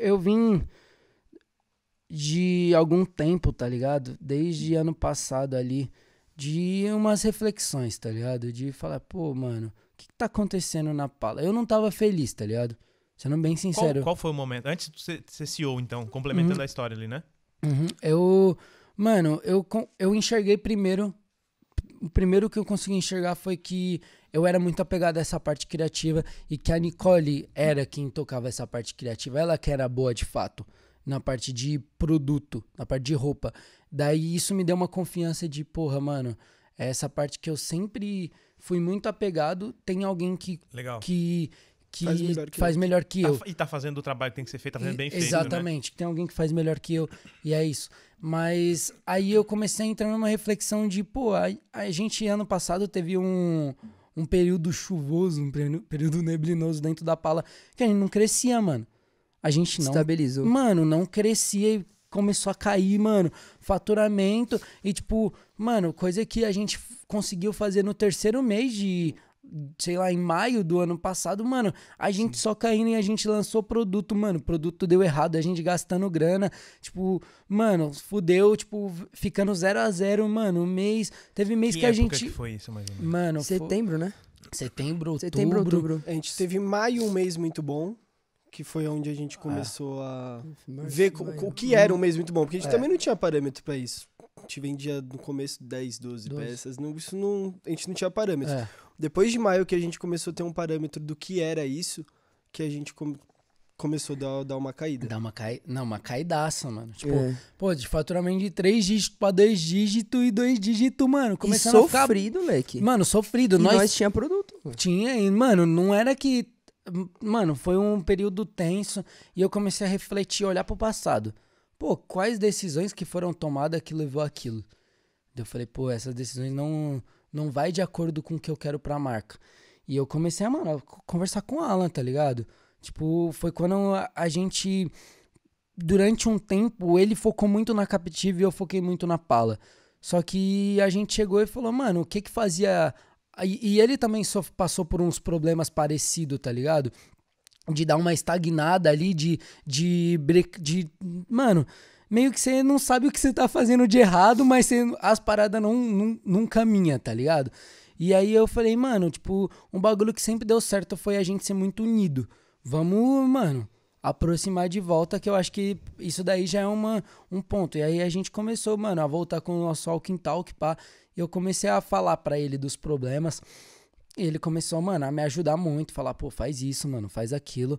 Eu vim de algum tempo, tá ligado? Desde ano passado ali, de umas reflexões, tá ligado? De falar, pô, mano, o que, que tá acontecendo na pala? Eu não tava feliz, tá ligado? Sendo bem sincero. Qual, qual foi o momento? Antes de ser, ser CEO, então, complementando uhum. a história ali, né? Uhum. Eu. Mano, eu, eu enxerguei primeiro. O primeiro que eu consegui enxergar foi que eu era muito apegado a essa parte criativa e que a Nicole era quem tocava essa parte criativa, ela que era boa de fato na parte de produto, na parte de roupa. Daí isso me deu uma confiança de, porra, mano, é essa parte que eu sempre fui muito apegado, tem alguém que Legal. que que faz melhor que, faz eu. Melhor que tá, eu. E tá fazendo o trabalho que tem que ser feito, tá fazendo bem né? exatamente, feito. Exatamente, né? tem alguém que faz melhor que eu, e é isso. Mas aí eu comecei a entrar numa reflexão de, pô, a, a gente ano passado teve um, um período chuvoso, um período neblinoso dentro da pala, que a gente não crescia, mano. A gente não. Estabilizou. Mano, não crescia e começou a cair, mano. Faturamento e, tipo, mano, coisa que a gente conseguiu fazer no terceiro mês de sei lá, em maio do ano passado, mano, a gente Sim. só caindo e a gente lançou produto, mano, produto deu errado, a gente gastando grana, tipo, mano, fudeu, tipo, ficando zero a zero, mano, um mês, teve mês que, que a gente... Que foi isso, mais ou menos? Mano, Setembro, foi... né? Setembro, outubro. Setembro, outubro. A gente teve maio um mês muito bom, que foi onde a gente ah. começou ah. a ver o que era um mês muito bom, porque a gente é. também não tinha parâmetro para isso gente vendia no começo 10, 12, 12. peças. Não, isso não, a gente não tinha parâmetro. É. Depois de maio que a gente começou a ter um parâmetro do que era isso, que a gente começou a dar, dar, uma caída. Dar uma caída. Não, uma caidaça, mano. Tipo, é. pô, de faturamento de três dígitos pra dois dígitos e dois dígitos, mano. começou e sofrido, a ficar... moleque. Mano, sofrido. E nós, nós tinha produto. Tinha, e, mano, não era que. Mano, foi um período tenso e eu comecei a refletir, olhar pro passado pô, quais decisões que foram tomadas que levou aquilo? Eu falei, pô, essas decisões não não vai de acordo com o que eu quero pra marca. E eu comecei a, mano, conversar com o Alan, tá ligado? Tipo, foi quando a gente durante um tempo ele focou muito na captiva e eu foquei muito na Pala. Só que a gente chegou e falou, mano, o que que fazia. E ele também só passou por uns problemas parecidos, tá ligado? de dar uma estagnada ali, de, de, de mano, meio que você não sabe o que você tá fazendo de errado, mas as paradas não, não, não caminha, tá ligado? E aí eu falei, mano, tipo, um bagulho que sempre deu certo foi a gente ser muito unido. Vamos, mano, aproximar de volta, que eu acho que isso daí já é uma, um ponto. E aí a gente começou, mano, a voltar com o nosso Alquintal, que pá. Eu comecei a falar para ele dos problemas. E ele começou, mano, a me ajudar muito, falar, pô, faz isso, mano, faz aquilo,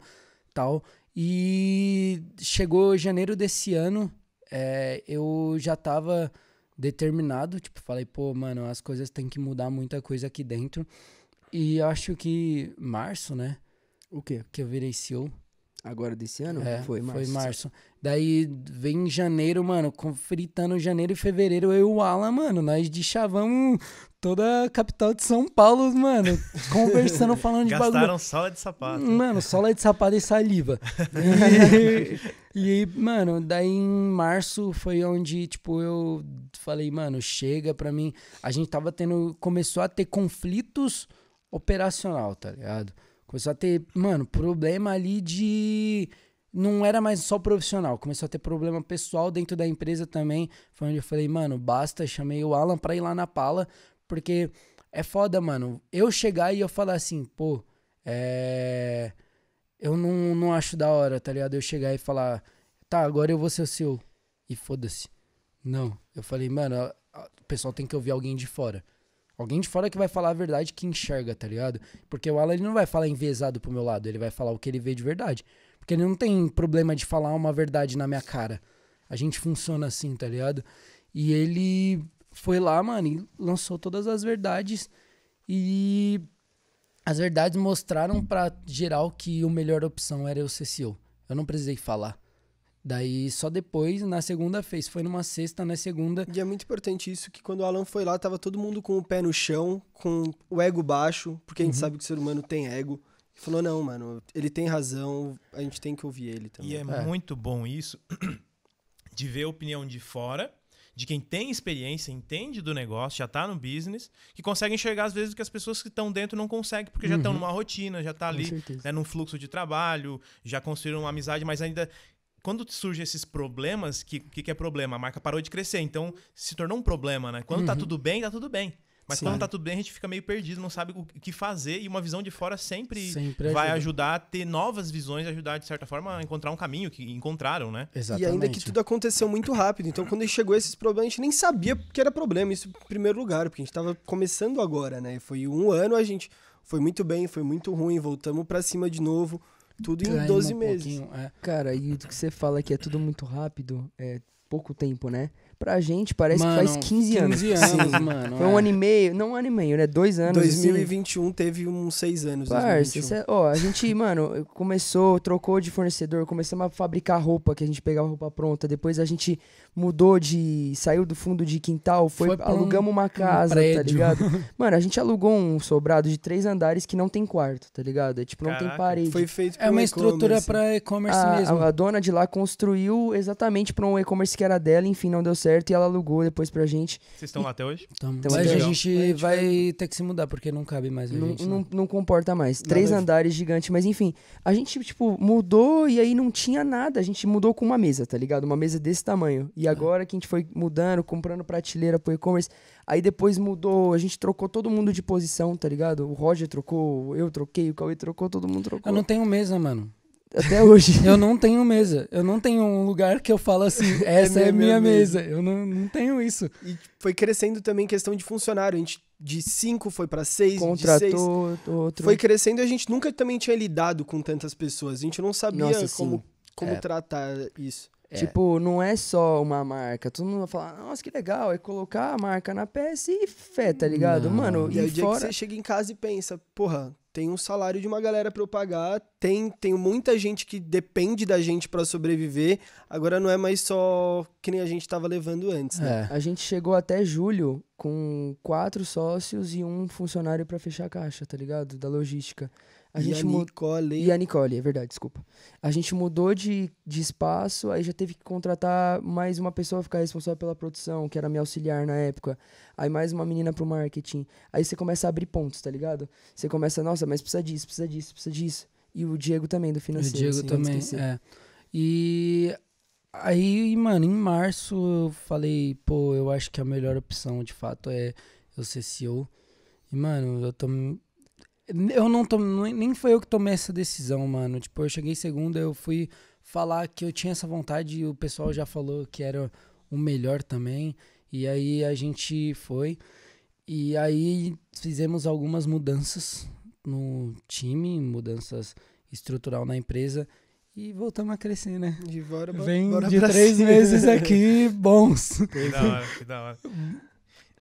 tal. E chegou janeiro desse ano, é, eu já tava determinado, tipo, falei, pô, mano, as coisas têm que mudar muita coisa aqui dentro. E acho que março, né? O quê? Que eu virei CEO. Agora desse ano? É, foi março. Foi março. Daí vem janeiro, mano, fritando janeiro e fevereiro, eu e o Alan, mano, nós de chavão toda a capital de São Paulo, mano, conversando, falando de Gastaram bagulho. Gastaram sola de sapato. Mano, sola de sapato e saliva. e, e, mano, daí em março foi onde, tipo, eu falei, mano, chega pra mim. A gente tava tendo, começou a ter conflitos operacional, tá ligado? Começou a ter, mano, problema ali de. Não era mais só profissional, começou a ter problema pessoal dentro da empresa também. Foi onde eu falei, mano, basta. Chamei o Alan pra ir lá na pala, porque é foda, mano. Eu chegar e eu falar assim, pô, é. Eu não, não acho da hora, tá ligado? Eu chegar e falar, tá, agora eu vou ser o seu. E foda-se. Não. Eu falei, mano, o pessoal tem que ouvir alguém de fora. Alguém de fora que vai falar a verdade que enxerga, tá ligado? Porque o Alan ele não vai falar envezado pro meu lado, ele vai falar o que ele vê de verdade. Porque ele não tem problema de falar uma verdade na minha cara. A gente funciona assim, tá ligado? E ele foi lá, mano, e lançou todas as verdades. E as verdades mostraram para geral que a melhor opção era eu ser CEO. Eu não precisei falar. Daí só depois, na segunda fez. Foi numa sexta, na segunda. E é muito importante isso, que quando o Alan foi lá, tava todo mundo com o pé no chão, com o ego baixo, porque a gente uhum. sabe que o ser humano tem ego. E falou, não, mano, ele tem razão, a gente tem que ouvir ele também. E é, é. muito bom isso, de ver a opinião de fora, de quem tem experiência, entende do negócio, já tá no business, que consegue enxergar às vezes o que as pessoas que estão dentro não conseguem, porque uhum. já estão numa rotina, já tá ali né, num fluxo de trabalho, já construíram uma amizade, mas ainda quando surgem esses problemas, que, que que é problema? A marca parou de crescer, então se tornou um problema, né? Quando tá uhum. tá tudo bem, tá tudo bem. Mas Sim. quando tá tudo bem, a gente fica meio perdido, não sabe o que fazer, e uma visão de fora sempre, sempre vai ajuda. ajudar a ter novas visões, ajudar, de certa forma, a encontrar um caminho que encontraram, né? Exatamente. E ainda que tudo aconteceu muito rápido. Então, quando chegou esses problemas, a gente nem sabia que era problema, isso em primeiro lugar, porque a gente tava começando agora, né? Foi um ano, a gente foi muito bem, foi muito ruim, voltamos para cima de novo tudo em 12 um meses. É. Cara, e o que você fala que é tudo muito rápido, é pouco tempo, né? Pra gente, parece mano, que faz 15 anos. 15 anos, anos mano. Foi um é. ano e meio. Não um ano e meio, né? Dois anos. 2021 assim. teve uns seis anos. Parça, é, ó, a gente, mano, começou, trocou de fornecedor, começamos a fabricar roupa, que a gente pegava roupa pronta. Depois a gente mudou de. saiu do fundo de quintal, foi, foi alugamos um, uma casa, um tá ligado? Mano, a gente alugou um sobrado de três andares que não tem quarto, tá ligado? É tipo, não Caraca, tem parede. Foi feito É uma estrutura pra e-commerce mesmo. A, a dona de lá construiu exatamente pra um e-commerce que era dela, enfim, não deu certo certo e ela alugou depois pra gente. Vocês estão lá até hoje? estamos Então, a gente, a gente vai ter que se mudar, porque não cabe mais. não, gente, não, né? não comporta mais. Três andares gigante, mas enfim. A gente, tipo, mudou e aí não tinha nada. A gente mudou com uma mesa, tá ligado? Uma mesa desse tamanho. E é. agora que a gente foi mudando, comprando prateleira pro e-commerce. Aí depois mudou, a gente trocou todo mundo de posição, tá ligado? O Roger trocou, eu troquei, o Cauê trocou, todo mundo trocou. Eu não tenho mesa, mano. Até hoje. eu não tenho mesa. Eu não tenho um lugar que eu falo assim, é essa é, minha, é minha mesa. mesa. Eu não, não tenho isso. E foi crescendo também questão de funcionário. A gente de cinco foi para seis, Contratou de seis. Outro. Foi crescendo e a gente nunca também tinha lidado com tantas pessoas. A gente não sabia Nossa, como, como é. tratar isso. É. Tipo, não é só uma marca. Todo mundo vai falar, nossa, que legal. É colocar a marca na peça e fé, tá ligado? Não. Mano, e, e aí o dia fora... que você chega em casa e pensa, porra, tem um salário de uma galera pra eu pagar, tem, tem muita gente que depende da gente para sobreviver. Agora não é mais só que nem a gente tava levando antes, né? É. A gente chegou até julho com quatro sócios e um funcionário para fechar a caixa, tá ligado? Da logística. A e gente a Nicole. E a Nicole, é verdade, desculpa. A gente mudou de, de espaço, aí já teve que contratar mais uma pessoa ficar responsável pela produção, que era minha auxiliar na época. Aí mais uma menina pro marketing. Aí você começa a abrir pontos, tá ligado? Você começa, nossa, mas precisa disso, precisa disso, precisa disso. E o Diego também, do financeiro. O Diego assim, também, é. E aí, mano, em março eu falei, pô, eu acho que a melhor opção, de fato, é eu ser CEO. E, mano, eu tô eu não tomei, nem foi eu que tomei essa decisão, mano. Tipo, eu cheguei segunda, eu fui falar que eu tinha essa vontade e o pessoal já falou que era o melhor também. E aí a gente foi. E aí fizemos algumas mudanças no time, mudanças estrutural na empresa e voltamos a crescer, né? De bora, bora, Vem bora de três cima. meses aqui bons. Que da hora, que da hora.